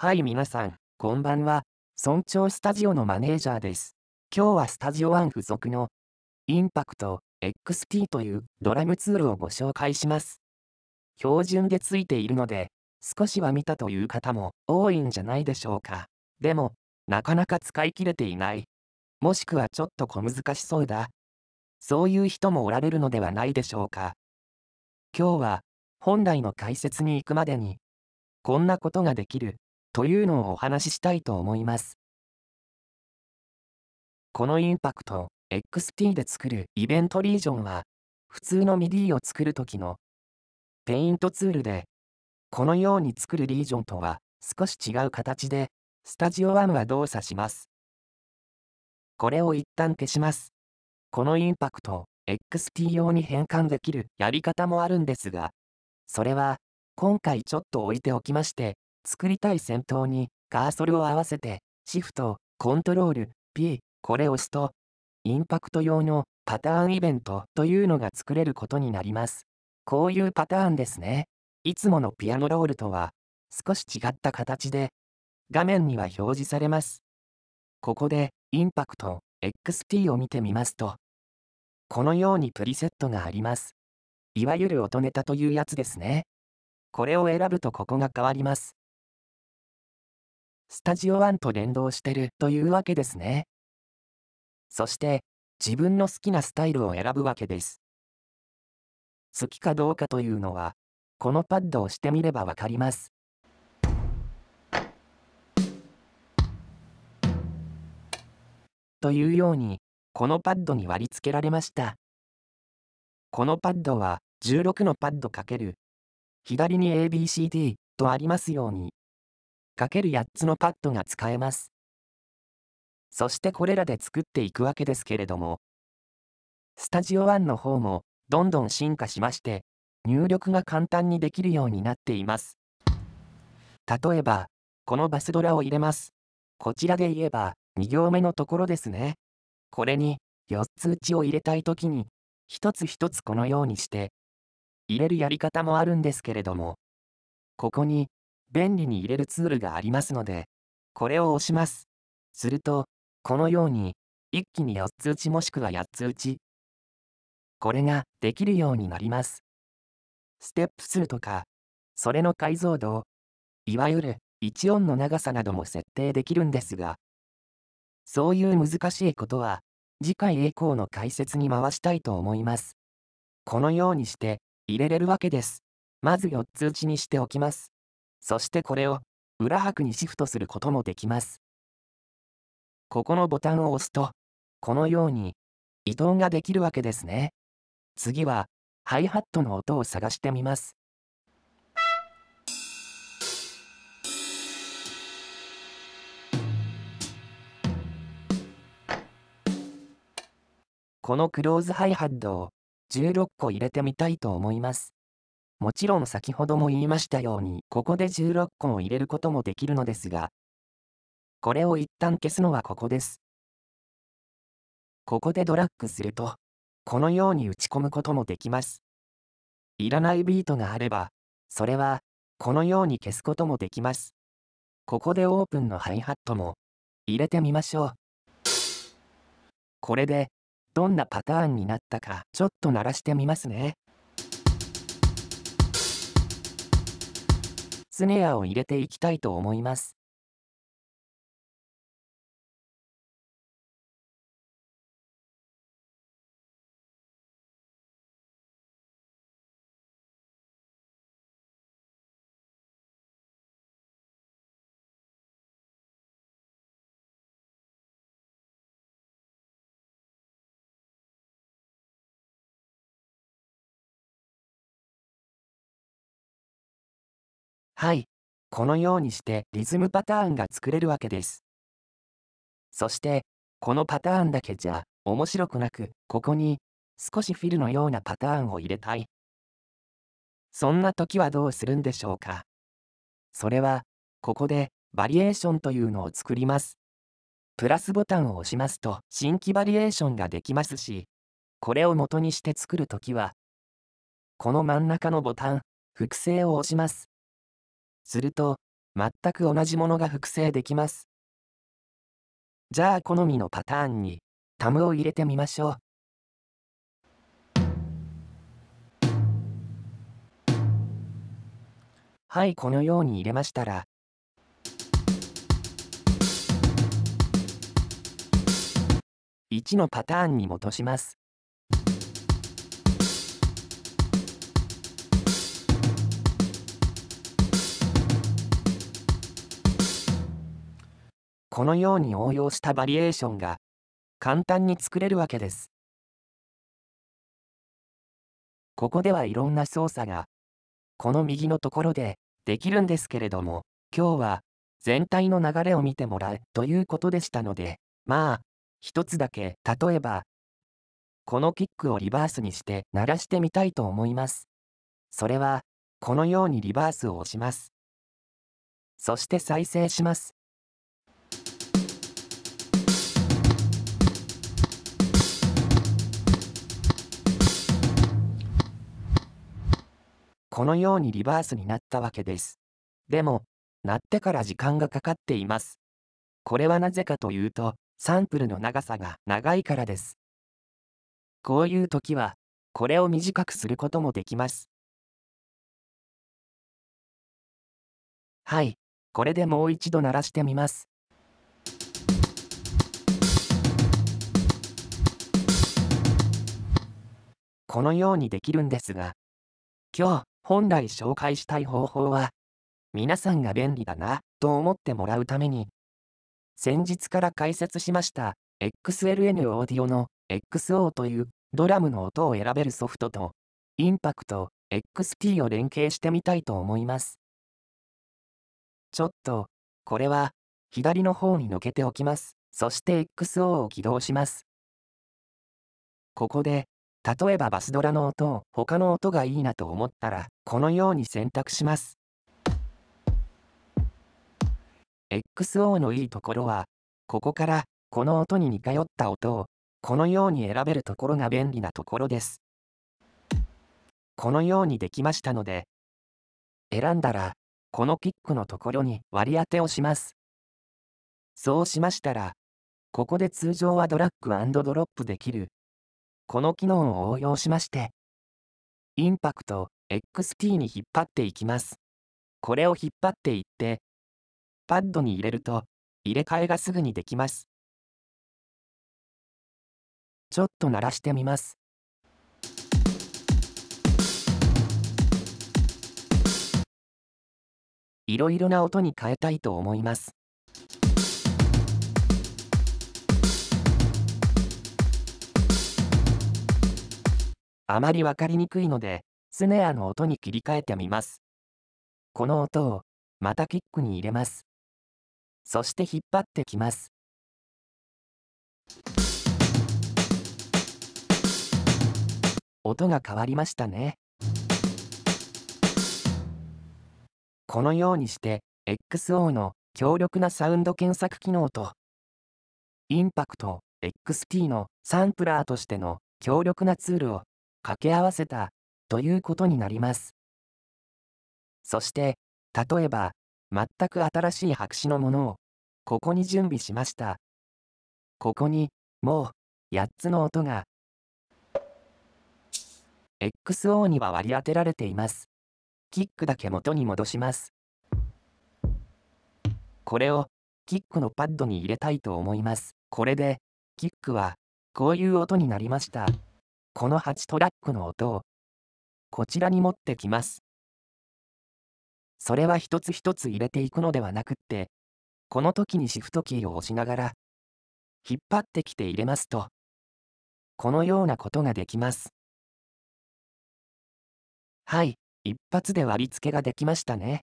はい、皆さん、こんばんは。村長スタジオのマネージャーです。今日はスタジオ1付属のインパクト XP というドラムツールをご紹介します。標準でついているので、少しは見たという方も多いんじゃないでしょうか。でも、なかなか使い切れていない。もしくはちょっと小難しそうだ。そういう人もおられるのではないでしょうか。今日は、本来の解説に行くまでに、こんなことができるというのをお話ししたいと思います。このインパクト XT で作るイベントリージョンは普通の MIDI を作る時のペイントツールでこのように作るリージョンとは少し違う形でスタジオ1は動作します。これを一旦消します。このインパクト XT 用に変換できるやり方もあるんですがそれは今回ちょっと置いておきまして作りたい先頭にカーソルを合わせて、シフト、コントロール、P、これを押すと、インパクト用のパターンイベントというのが作れることになります。こういうパターンですね。いつものピアノロールとは少し違った形で画面には表示されます。ここでインパクト XT を見てみますと、このようにプリセットがあります。いわゆる音ネタというやつですね。これを選ぶとここが変わります。スタジオ1と連動してるというわけですね。そして、自分の好きなスタイルを選ぶわけです。好きかどうかというのは、このパッドをしてみればわかります。というように、このパッドに割り付けられました。このパッドは16のパッド×左に ABCD とありますようにかける8つのパッドが使えます。そしてこれらで作っていくわけですけれども、スタジオ1の方もどんどん進化しまして、入力が簡単にできるようになっています。例えば、このバスドラを入れます。こちらで言えば、2行目のところですね。これに、4つ打ちを入れたいときに、一つ一つこのようにして、入れるやり方もあるんですけれども、ここに、便利に入れるツールがありますので、これを押します。すると、このように、一気に4つ打ちもしくは8つ打ち。これができるようになります。ステップ数とか、それの解像度、いわゆる1音の長さなども設定できるんですが、そういう難しいことは、次回以降の解説に回したいと思います。このようにして、入れれるわけです。まず4つ打ちにしておきます。そしてこれを裏拍にシフトすることもできます。ここのボタンを押すと、このように移動ができるわけですね。次は、ハイハットの音を探してみます。このクローズハイハットを16個入れてみたいと思います。もちろん先ほども言いましたように、ここで16個を入れることもできるのですが、これを一旦消すのはここです。ここでドラッグすると、このように打ち込むこともできます。いらないビートがあれば、それは、このように消すこともできます。ここでオープンのハイハットも、入れてみましょう。これで、どんなパターンになったか、ちょっと鳴らしてみますね。ネアを入れていきたいと思います。はい。このようにしてリズムパターンが作れるわけです。そして、このパターンだけじゃ面白くなく、ここに少しフィルのようなパターンを入れたい。そんな時はどうするんでしょうか。それは、ここでバリエーションというのを作ります。プラスボタンを押しますと新規バリエーションができますし、これを元にして作るときは、この真ん中のボタン、複製を押します。すると、全く同じものが複製できます。じゃあ好みのパターンに、タムを入れてみましょう。はい、このように入れましたら、1のパターンに戻します。このように応用したバリエーションが簡単に作れるわけです。ここではいろんな操作がこの右のところでできるんですけれども今日は全体の流れを見てもらうということでしたのでまあ一つだけ例えばこのキックをリバースにして鳴らしてみたいと思います。それはこのようにリバースを押します。そして再生します。このようにリバースになったわけです。でも、なってから時間がかかっています。これはなぜかというと、サンプルの長さが長いからです。こういう時は、これを短くすることもできます。はい、これでもう一度鳴らしてみます。このようにできるんですが、今日、本来紹介したい方法は、皆さんが便利だな、と思ってもらうために、先日から解説しました、XLN オーディオの XO というドラムの音を選べるソフトと、インパクト XT を連携してみたいと思います。ちょっと、これは、左の方にのけておきます。そして XO を起動します。ここで、例えばバスドラの音を他の音がいいなと思ったら、このように選択します。XO のいいところは、ここからこの音に似通った音をこのように選べるところが便利なところです。このようにできましたので、選んだら、このキックのところに割り当てをします。そうしましたら、ここで通常はドラッグドロップできるこの機能を応用しましてインパクト XT に引っ張っていきますこれを引っ張っていってパッドに入れると入れ替えがすぐにできますちょっと鳴らしてみますいろいろな音に変えたいと思いますあまりわかりにくいので、スネアの音に切り替えてみます。この音を、またキックに入れます。そして引っ張ってきます。音が変わりましたね。このようにして XO の強力なサウンド検索機能とインパクト XT のサンプラーとしての強力なツールを掛け合わせたということになります。そして、例えば、全く新しい白紙のものを、ここに準備しました。ここに、もう、8つの音が、XO には割り当てられています。キックだけ元に戻します。これを、キックのパッドに入れたいと思います。これで、キックは、こういう音になりました。この8トラックの音を、こちらに持ってきます。それは一つ一つ入れていくのではなくって、この時にシフトキーを押しながら、引っ張ってきて入れますと、このようなことができます。はい、一発で割り付けができましたね。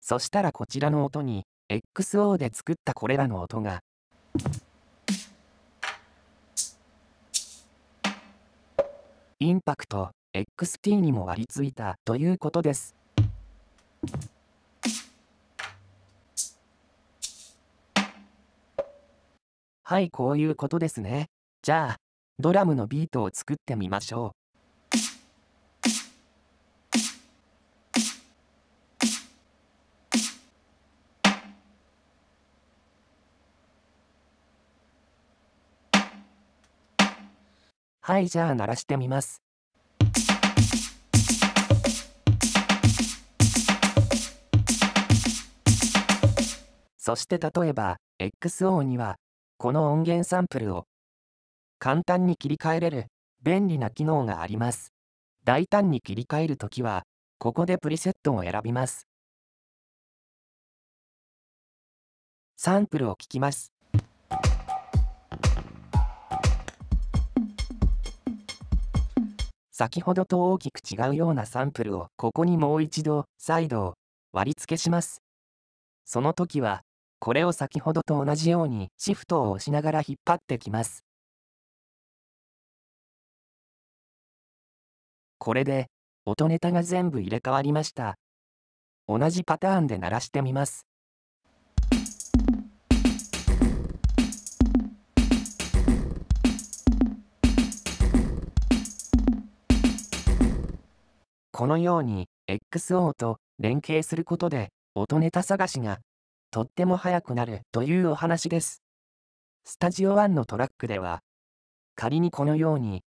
そしたらこちらの音に、XO で作ったこれらの音が、インパクト XT にも割り付いたということです。はい、こういうことですね。じゃあ、ドラムのビートを作ってみましょう。はい、じゃあ鳴らしてみます。そして例えば XO にはこの音源サンプルを簡単に切り替えれる便利な機能があります。大胆に切り替えるときはここでプリセットを選びます。サンプルを聞きます。先ほどと大きく違うようなサンプルをここにもう一度再度割り付けします。その時はこれを先ほどと同じようにシフトを押しながら引っ張ってきます。これで音ネタが全部入れ替わりました。同じパターンで鳴らしてみます。このように XO と連携することで音ネタ探しがとっても速くなるというお話です。スタジオ1のトラックでは仮にこのように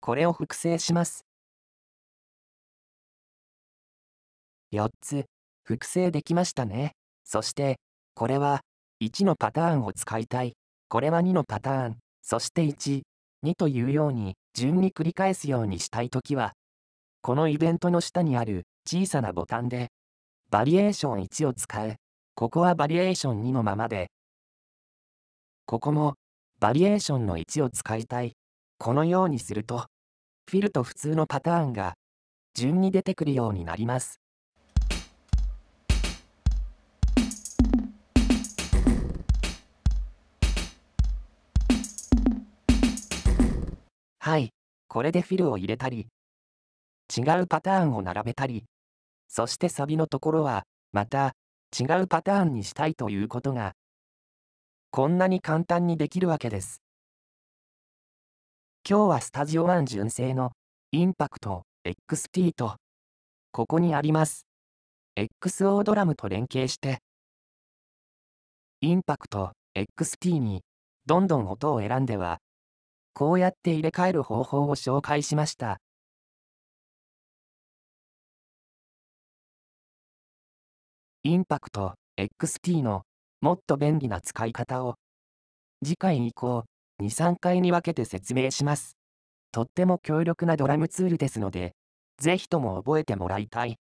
これを複製します。4つ複製できましたね。そしてこれは1のパターンを使いたい。これは2のパターン。そして1、2というように順に繰り返すようにしたいときは、このイベントの下にある小さなボタンで、バリエーション1を使う。ここはバリエーション2のままで。ここも、バリエーションの1を使いたい。このようにすると、フィルと普通のパターンが、順に出てくるようになります。はい、これでフィルを入れたり、違うパターンを並べたり、そしてサビのところは、また、違うパターンにしたいということが、こんなに簡単にできるわけです。今日はスタジオ1純正のインパクト XT と、ここにあります。XO ドラムと連携して、インパクト XT にどんどん音を選んでは、こうやって入れ替える方法を紹介しました。インパクト XT のもっと便利な使い方を次回以降23回に分けて説明します。とっても強力なドラムツールですので、ぜひとも覚えてもらいたい。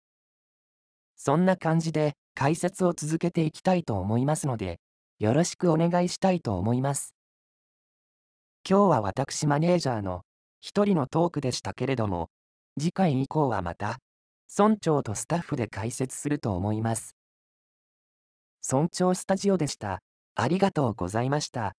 そんな感じで解説を続けていきたいと思いますので、よろしくお願いしたいと思います。今日は私マネージャーの一人のトークでしたけれども、次回以降はまた、村長とスタッフで解説すると思います。村長スタジオでした。ありがとうございました。